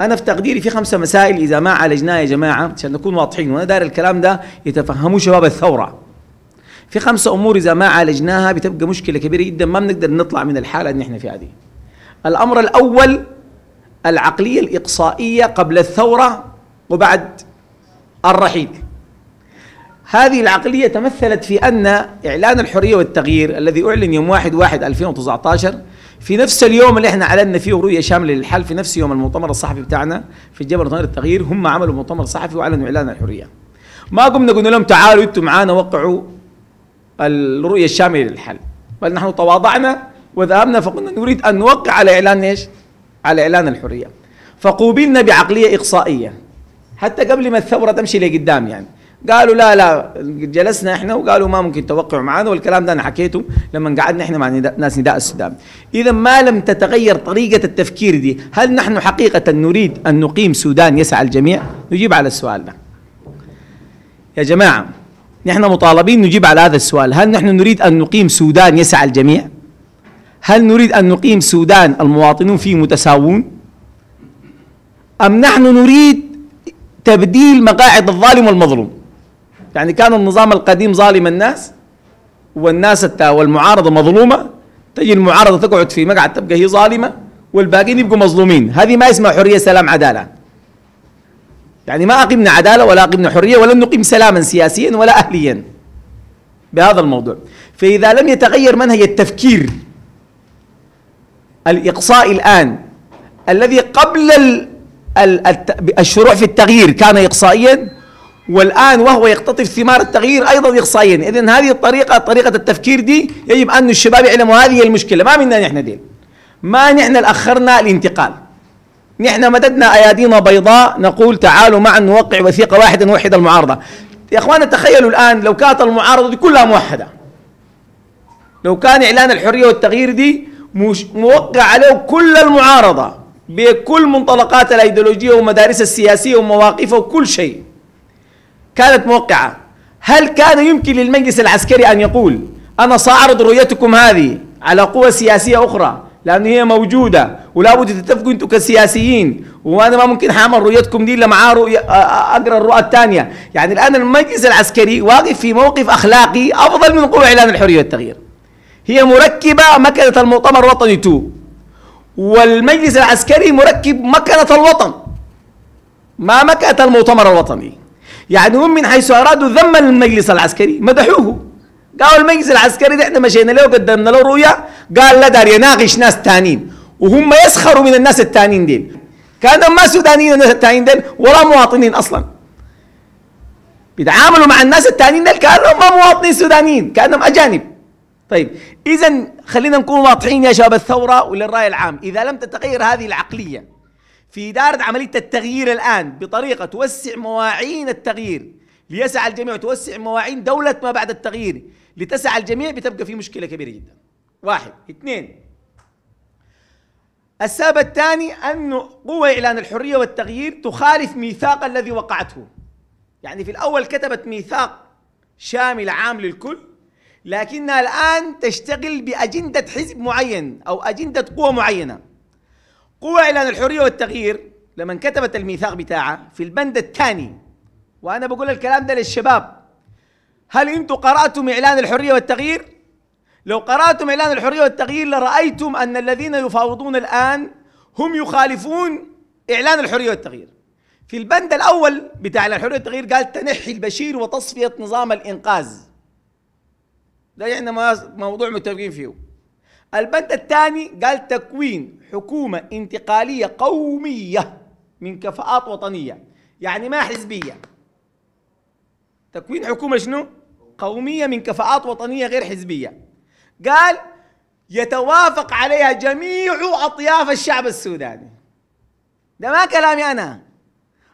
انا في تقديري في خمسه مسائل اذا ما عالجناها يا جماعه عشان نكون واضحين وانا داير الكلام ده يتفهموه شباب الثوره في خمسه امور اذا ما عالجناها بتبقى مشكله كبيره جدا ما بنقدر نطلع من الحاله اللي احنا فيها دي الامر الاول العقليه الاقصائيه قبل الثوره وبعد الرحيل هذه العقلية تمثلت في أن إعلان الحرية والتغيير الذي أعلن يوم 1 1 2019 في نفس اليوم اللي احنا اعلنا فيه رؤيه شامله للحل في نفس يوم المؤتمر الصحفي بتاعنا في جبل طنير التغيير هم عملوا مؤتمر صحفي واعلنوا اعلان الحريه ما قمنا قلنا لهم تعالوا انتم معانا وقعوا الرؤيه الشامله للحل بل نحن تواضعنا وذهبنا فقلنا نريد ان نوقع على اعلان ايش؟ على اعلان الحريه فقوبلنا بعقليه اقصائيه حتى قبل ما الثوره تمشي لقدام يعني قالوا لا لا جلسنا احنا وقالوا ما ممكن توقعوا معنا والكلام ده انا حكيته لما قعدنا احنا مع ناس نداء السودان. اذا ما لم تتغير طريقه التفكير دي، هل نحن حقيقه نريد ان نقيم سودان يسعى الجميع؟ نجيب على السؤال ده. يا جماعه نحن مطالبين نجيب على هذا السؤال، هل نحن نريد ان نقيم سودان يسعى الجميع؟ هل نريد ان نقيم سودان المواطنون فيه متساوون؟ ام نحن نريد تبديل مقاعد الظالم والمظلوم؟ يعني كان النظام القديم ظالم الناس والناس التا والمعارضه مظلومه تجي المعارضه تقعد في مقعد تبقى هي ظالمه والباقيين يبقوا مظلومين هذه ما اسمها حريه سلام عداله يعني ما اقمنا عداله ولا اقمنا حريه ولا نقيم سلاما سياسيا ولا اهليا بهذا الموضوع فاذا لم يتغير منهج التفكير الاقصائي الان الذي قبل الشروع في التغيير كان اقصائيا والآن وهو يقتطف ثمار التغيير أيضا إقصائيا إذا هذه الطريقة طريقة التفكير دي يجب أن الشباب يعلموا هذه المشكلة ما منا نحن دين ما نحن الأخرنا الانتقال نحن مددنا أيادينا بيضاء نقول تعالوا معا نوقع وثيقة واحدة نوحد المعارضة يا أخوانا تخيلوا الآن لو كانت المعارضة دي كلها موحدة لو كان إعلان الحرية والتغيير دي مش موقع عليه كل المعارضة بكل منطلقات الأيديولوجية ومدارسها السياسية ومواقفها وكل شيء كانت موقعة هل كان يمكن للمجلس العسكري أن يقول أنا سأعرض رؤيتكم هذه على قوى سياسية أخرى لأن هي موجودة ولا بد تتفقوا أنتم كسياسيين وأنا ما ممكن حامل رؤيتكم دي إلا معاه رؤية أقرأ الرؤى الثانية يعني الآن المجلس العسكري واقف في موقف أخلاقي أفضل من قوى إعلان الحرية والتغيير هي مركبة مكنة المؤتمر الوطني 2 والمجلس العسكري مركب مكنة الوطن ما مكنة المؤتمر الوطني يعني هم من حيث أرادوا ذما للمجلس العسكري مدحوه قالوا المجلس العسكري ده احنا مشينا له وقدمنا له رؤية قال لا دار يناقش ناس ثانيين وهم يسخروا من الناس الثانيين ديل كانوا ما سودانيين الناس الثانيين ديل ولا مواطنين أصلا بيتعاملوا مع الناس الثانيين ديل كأنهم ما مواطنين سودانيين كأنهم أجانب طيب إذا خلينا نكون واضحين يا شباب الثورة وللرأي العام إذا لم تتغير هذه العقلية في إدارة عملية التغيير الآن بطريقة توسع مواعين التغيير ليسعى الجميع توسع مواعين دولة ما بعد التغيير لتسعى الجميع بتبقى في مشكلة كبيرة جدا واحد اثنين السبب الثاني أن قوة إعلان الحرية والتغيير تخالف ميثاق الذي وقعته يعني في الأول كتبت ميثاق شامل عام للكل لكنها الآن تشتغل بأجندة حزب معين أو أجندة قوة معينة قوى إعلان الحرية والتغيير لما كتبت الميثاق بتاعها في البند الثاني وأنا بقول الكلام ده للشباب هل أنتم قرأتم إعلان الحرية والتغيير؟ لو قرأتم إعلان الحرية والتغيير لرأيتم أن الذين يفاوضون الآن هم يخالفون إعلان الحرية والتغيير في البند الأول بتاع الحرية والتغيير قال تنحي البشير وتصفية نظام الإنقاذ ده يعني موضوع متفقين فيه البند الثاني قال تكوين حكومة انتقالية قومية من كفاءات وطنية يعني ما حزبية تكوين حكومة شنو؟ قومية من كفاءات وطنية غير حزبية قال يتوافق عليها جميع أطياف الشعب السوداني ده ما كلامي أنا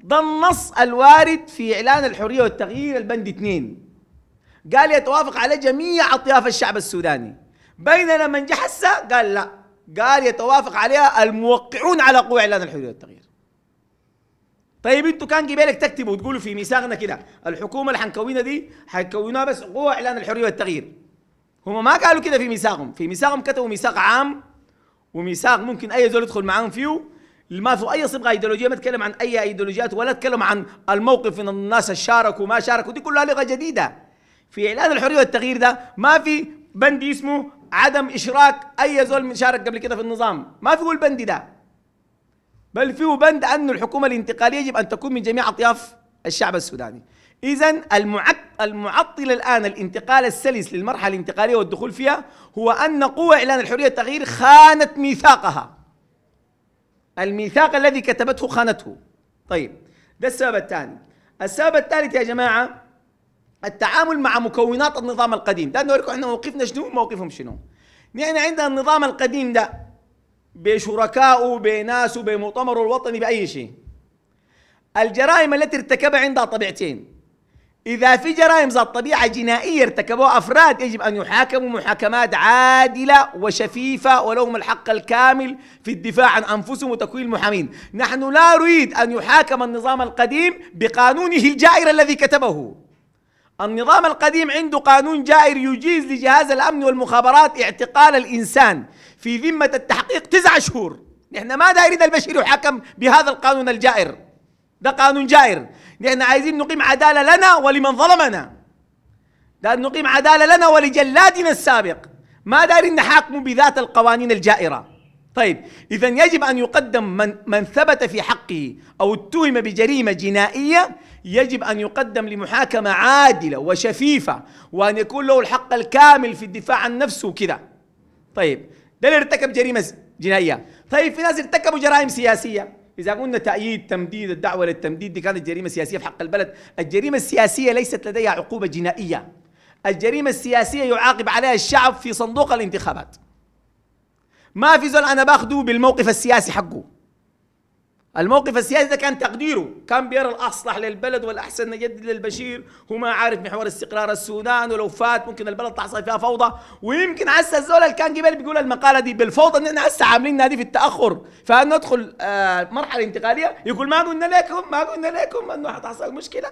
ده النص الوارد في إعلان الحرية والتغيير البند اثنين قال يتوافق عليه جميع أطياف الشعب السوداني بينما من جه هسه قال لا قال يتوافق عليها الموقعون على قوة إعلان الحرية والتغيير طيب انتوا كان قبالك تكتبوا وتقولوا في ميثاقنا كده الحكومه اللي حنكونها دي حيكونوها بس قوه اعلان الحريه والتغيير هم ما قالوا كده في ميثاقهم في ميثاقهم كتبوا ميثاق عام وميثاق ممكن اي زول يدخل معاهم فيه ما في اي صبغه ايديولوجيه ما تكلم عن اي ايديولوجيات ولا تكلم عن الموقف من الناس شاركوا ما شاركوا دي كلها لغه جديده في اعلان الحريه والتغيير ده ما في بند اسمه عدم اشراك اي زول شارك قبل كده في النظام ما فيه البند ده بل فيه بند ان الحكومه الانتقاليه يجب ان تكون من جميع اطياف الشعب السوداني اذا المعطل الان الانتقال السلس للمرحله الانتقاليه والدخول فيها هو ان قوى اعلان الحريه والتغيير خانت ميثاقها الميثاق الذي كتبته خانته طيب ده السبب الثاني السبب الثالث يا جماعه التعامل مع مكونات النظام القديم ده نوريكم احنا موقفنا شنو موقفهم شنو يعني عندنا النظام القديم ده بشركائه بناسه بمؤتمره الوطني بأي شيء الجرائم التي ارتكبها عندها طبيعتين إذا في جرائم ذات طبيعة جنائية ارتكبوها أفراد يجب أن يحاكموا محاكمات عادلة وشفيفة ولهم الحق الكامل في الدفاع عن أنفسهم وتكوين المحامين نحن لا نريد أن يحاكم النظام القديم بقانونه الجائر الذي كتبه النظام القديم عنده قانون جائر يجيز لجهاز الأمن والمخابرات اعتقال الإنسان في ذمة التحقيق تسعة شهور نحن ما دايرين البشري يحكم بهذا القانون الجائر ده قانون جائر نحن عايزين نقيم عدالة لنا ولمن ظلمنا ده نقيم عدالة لنا ولجلادنا السابق ما دايرين نحاكمه بذات القوانين الجائرة طيب إذا يجب أن يقدم من, من ثبت في حقه أو اتهم بجريمة جنائية يجب أن يقدم لمحاكمة عادلة وشفيفة وأن يكون له الحق الكامل في الدفاع عن نفسه وكذا طيب ده اللي ارتكب جريمة جنائية طيب في ناس ارتكبوا جرائم سياسية إذا قلنا تأييد تمديد الدعوة للتمديد دي كانت جريمة سياسية في حق البلد الجريمة السياسية ليست لديها عقوبة جنائية الجريمة السياسية يعاقب عليها الشعب في صندوق الانتخابات ما في زول أنا باخده بالموقف السياسي حقه الموقف السياسي ده كان تقديره كان بيرى الأصلح للبلد والأحسن نجدد للبشير هو ما عارف محور استقرار السودان ولو فات ممكن البلد تحصل فيها فوضى ويمكن هسه الزول اللي كان قبل بيقول المقالة دي بالفوضى إن احنا هسه عاملين نادي في التأخر فندخل ندخل آه مرحلة انتقالية يقول ما قلنا لكم ما قلنا لكم إنه حتحصل مشكلة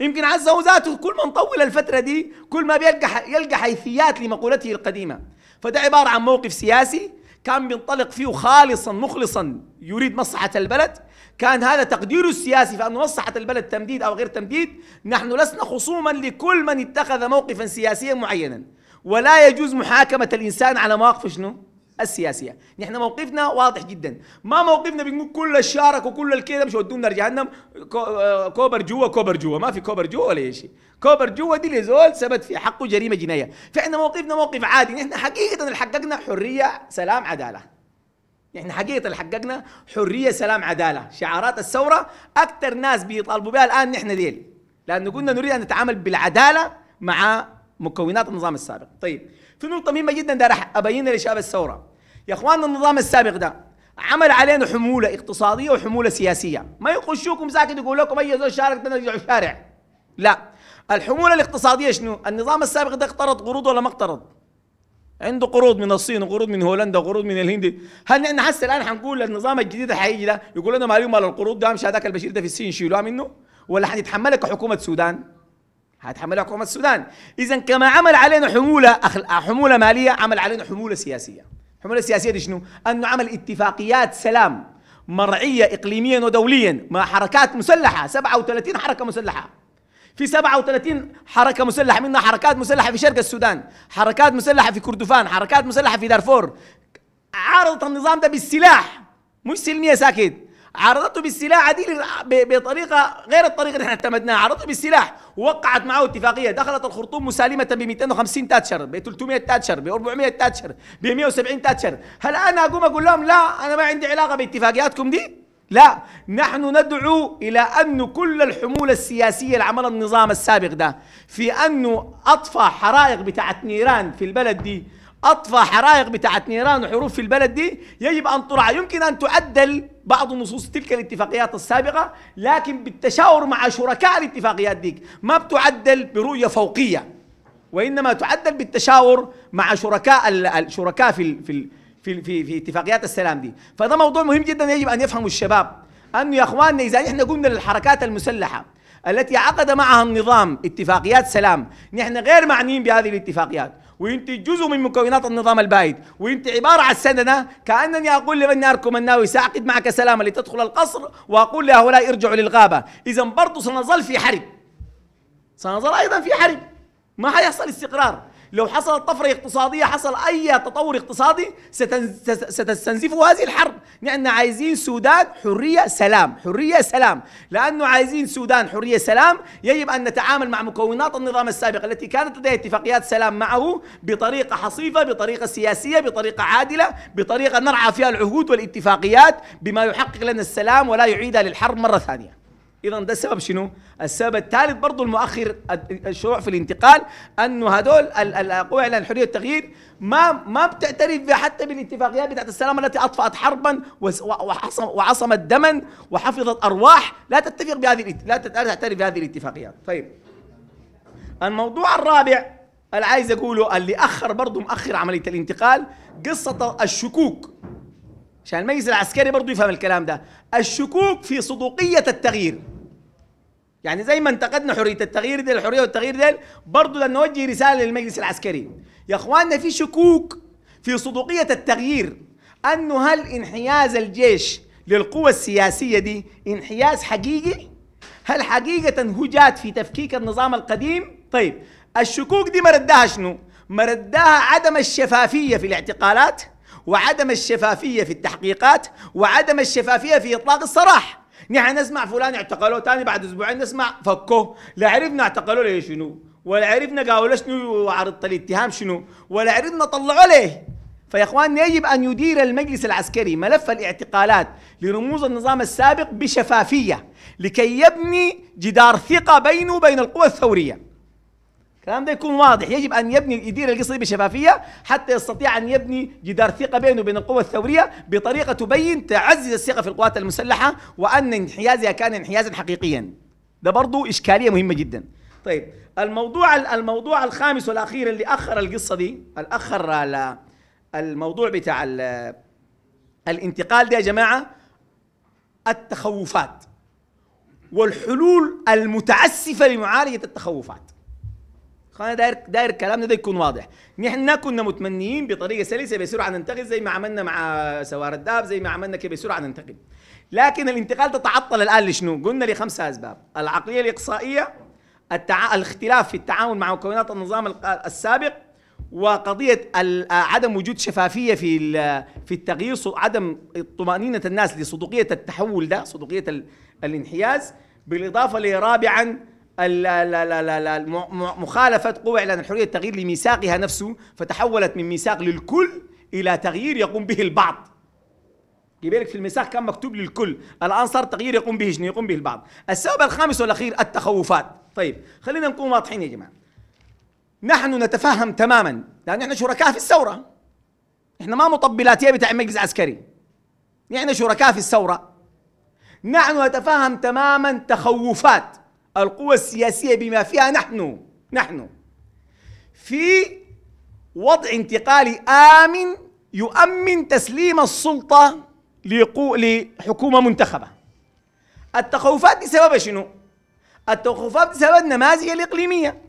يمكن عز ذاته كل ما نطول الفترة دي كل ما بيلقى يلقى حيثيات لمقولته القديمة فده عبارة عن موقف سياسي كان بينطلق فيه خالصا مخلصا يريد مصلحة البلد كان هذا تقديره السياسي فأن مصلحة البلد تمديد أو غير تمديد نحن لسنا خصوما لكل من اتخذ موقفا سياسيا معينا ولا يجوز محاكمة الإنسان على مواقف شنو؟ السياسيه نحن موقفنا واضح جدا ما موقفنا بنقول كل الشارك وكل الكذا مش ودونا لجهنم آه، كوبر جوا كوبر جوا ما في كوبر جوا ولا شيء كوبر جوا دي اللي زول ثبت في حقه جريمه جنائيه فاحنا موقفنا موقف عادي نحن حقيقه اللي حققنا حريه سلام عداله نحن حقيقه اللي حققنا حريه سلام عداله شعارات الثوره اكثر ناس بيطالبوا بها الان نحن ديل لانه قلنا نريد ان نتعامل بالعداله مع مكونات النظام السابق طيب في نقطه مهمه جدا ده راح ابينها لشباب الثوره يا اخوان النظام السابق ده عمل علينا حموله اقتصاديه وحموله سياسيه ما يخشوكم ساكت يقول لكم اي زول شارك ترجعوا الشارع لا الحموله الاقتصاديه شنو النظام السابق ده اقترض قروض ولا ما اقترض عنده قروض من الصين وقروض من هولندا وقروض من الهند هل نحن هسه الان حنقول للنظام الجديد حيجي ده يقول لنا مالي مال القروض ده مش هذاك البشير ده في الصين شيلوها منه ولا حنتحملها كحكومه سودان هتحملها حكومة السودان إذا كما عمل علينا حمولة حمولة مالية عمل علينا حمولة سياسية الحمولة السياسية دي شنو؟ أنه عمل اتفاقيات سلام مرعية إقليميا ودوليا مع حركات مسلحة 37 حركة مسلحة في 37 حركة مسلحة منها حركات مسلحة في شرق السودان حركات مسلحة في كردفان حركات مسلحة في دارفور عارضت النظام ده بالسلاح مش سلمية ساكت عرضته بالسلاح دي بطريقه غير الطريقه اللي احنا اعتمدناها عرضته بالسلاح وقعت معه اتفاقيه دخلت الخرطوم مسالمه ب 250 تاتشر ب 300 تاتشر ب 400 تاتشر ب 170 تاتشر هل انا اقوم اقول لهم لا انا ما عندي علاقه باتفاقياتكم دي لا نحن ندعو إلى أن كل الحمولة السياسية اللي عملها النظام السابق ده في أنه أطفى حرائق بتاعت نيران في البلد دي اطفى حرائق بتاعت نيران وحروب في البلد دي يجب ان ترعى يمكن ان تعدل بعض نصوص تلك الاتفاقيات السابقه لكن بالتشاور مع شركاء الاتفاقيات ديك ما بتعدل برؤيه فوقيه وانما تعدل بالتشاور مع شركاء الشركاء في في في في, في اتفاقيات السلام دي فده موضوع مهم جدا يجب ان يفهمه الشباب انه يا اخواننا اذا احنا قمنا للحركات المسلحه التي عقد معها النظام اتفاقيات سلام نحن غير معنيين بهذه الاتفاقيات وانت جزء من مكونات النظام البائد وانت عباره عن سندنه كانني اقول لمن اركم الناوي ساعقد معك سلامه لتدخل القصر واقول لهؤلاء ارجعوا للغابه اذا برضو سنظل في حرب سنظل ايضا في حرب ما حيحصل استقرار لو حصلت طفرة اقتصادية حصل أي تطور اقتصادي ستستنزفه هذه الحرب لأن عايزين سودان حرية سلام حرية سلام لأنه عايزين سودان حرية سلام يجب أن نتعامل مع مكونات النظام السابق التي كانت لديها اتفاقيات سلام معه بطريقة حصيفة بطريقة سياسية بطريقة عادلة بطريقة نرعى فيها العهود والاتفاقيات بما يحقق لنا السلام ولا يعيدها للحرب مرة ثانية اذا ده السبب شنو السبب الثالث برضه المؤخر الشروع في الانتقال انه هدول القوى على الحريه والتغيير ما ما بتعترف حتى بالاتفاقيات بتاعت السلام التي اطفأت حربا وعصمت دما وحفظت ارواح لا تتفق بهذه لا تعترف بهذه الاتفاقيات طيب الموضوع الرابع اللي عايز اقوله اللي اخر برضه مؤخر عمليه الانتقال قصه الشكوك عشان الميز العسكري برضه يفهم الكلام ده الشكوك في صدوقية التغيير يعني زي ما انتقدنا حريه التغيير دي الحريه والتغيير دي برضه ده نوجه رساله للمجلس العسكري يا اخواننا في شكوك في صدوقيه التغيير انه هل انحياز الجيش للقوى السياسيه دي انحياز حقيقي؟ هل حقيقه هجات في تفكيك النظام القديم؟ طيب الشكوك دي مردها شنو؟ مردها عدم الشفافيه في الاعتقالات وعدم الشفافيه في التحقيقات وعدم الشفافيه في اطلاق السراح نحن نسمع فلان اعتقلوه تاني بعد اسبوعين نسمع فكوه لا عرفنا اعتقلوه ليه شنو ولا عرفنا قالوا شنو وعرضت الاتهام شنو ولا عرفنا طلعوا ليه فيا اخواننا يجب ان يدير المجلس العسكري ملف الاعتقالات لرموز النظام السابق بشفافيه لكي يبني جدار ثقه بينه وبين القوى الثوريه الكلام ده يكون واضح يجب ان يبني يدير القصه دي بشفافيه حتى يستطيع ان يبني جدار ثقه بينه وبين القوى الثوريه بطريقه تبين تعزز الثقه في القوات المسلحه وان انحيازها كان انحيازا حقيقيا ده برضه اشكاليه مهمه جدا طيب الموضوع الموضوع الخامس والاخير اللي اخر القصه دي الاخر الموضوع بتاع الانتقال ده يا جماعه التخوفات والحلول المتعسفه لمعالجه التخوفات خلينا داير داير كلامنا ده يكون واضح نحن كنا متمنيين بطريقه سلسه بسرعه ننتقل زي ما عملنا مع سوار الداب زي ما عملنا كده بسرعه ننتقل لكن الانتقال تتعطل الان لشنو قلنا لخمسه اسباب العقليه الاقصائيه التع... الاختلاف في التعامل مع مكونات النظام السابق وقضيه عدم وجود شفافيه في في التغيير عدم طمانينه الناس لصدوقيه التحول ده صدوقيه الانحياز بالاضافه لرابعا مخالفة قوى إعلان الحرية التغيير لميثاقها نفسه فتحولت من ميثاق للكل إلى تغيير يقوم به البعض لك في الميثاق كان مكتوب للكل الآن صار تغيير يقوم به شنو يقوم به البعض السبب الخامس والأخير التخوفات طيب خلينا نكون واضحين يا جماعة نحن نتفهم تماما لأن احنا شركاء في الثورة احنا ما مطبلاتية بتاع مجلس عسكري يعني احنا شركاء في الثورة نحن نتفهم تماما تخوفات القوى السياسية بما فيها نحن نحن في وضع انتقالي آمن يؤمن تسليم السلطة لحكومة منتخبة التخوفات بسبب شنو؟ التخوفات بسبب النماذج الإقليمية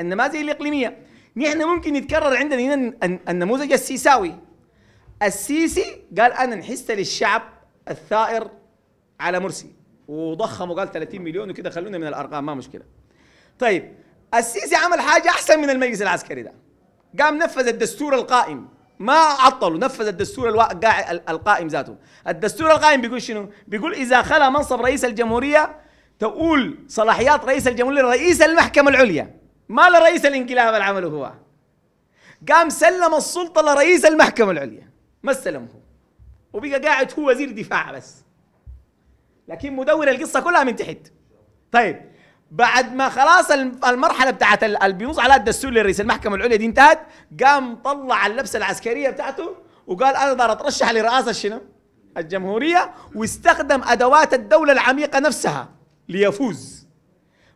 النماذج الإقليمية نحن ممكن يتكرر عندنا هنا النموذج السيساوي السيسي قال أنا انحست للشعب الثائر على مرسي وضخم وقال 30 مليون وكده خلونا من الارقام ما مشكله طيب السيسي عمل حاجه احسن من المجلس العسكري ده قام نفذ الدستور القائم ما عطلوا نفذ الدستور الوا... القائم ذاته الدستور القائم بيقول شنو بيقول اذا خلى منصب رئيس الجمهوريه تقول صلاحيات رئيس الجمهوريه لرئيس المحكمه العليا ما لرئيس الانقلاب اللي عمله هو قام سلم السلطه لرئيس المحكمه العليا ما استلمه وبقى قاعد هو وزير دفاع بس لكن مدور القصه كلها من تحت طيب بعد ما خلاص المرحله بتاعت البيوص على الدستور لرئيس المحكمه العليا دي انتهت قام طلع اللبسه العسكريه بتاعته وقال انا اقدر اترشح لرئاسه شنو؟ الجمهوريه واستخدم ادوات الدوله العميقه نفسها ليفوز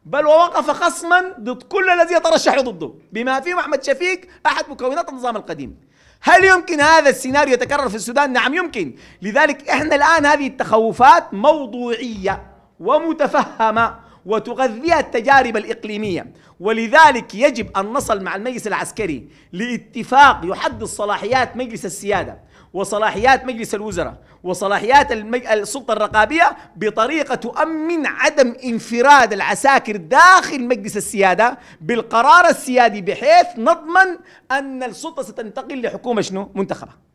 بل ووقف خصما ضد كل الذي يترشح ضده بما فيهم احمد شفيق احد مكونات النظام القديم هل يمكن هذا السيناريو يتكرر في السودان؟ نعم يمكن لذلك احنا الآن هذه التخوفات موضوعية ومتفهمة وتغذيها التجارب الإقليمية ولذلك يجب أن نصل مع المجلس العسكري لاتفاق يحدد صلاحيات مجلس السيادة وصلاحيات مجلس الوزراء وصلاحيات المج... السلطة الرقابية بطريقة تؤمن عدم انفراد العساكر داخل مجلس السيادة بالقرار السيادي بحيث نضمن أن السلطة ستنتقل لحكومة شنو منتخبة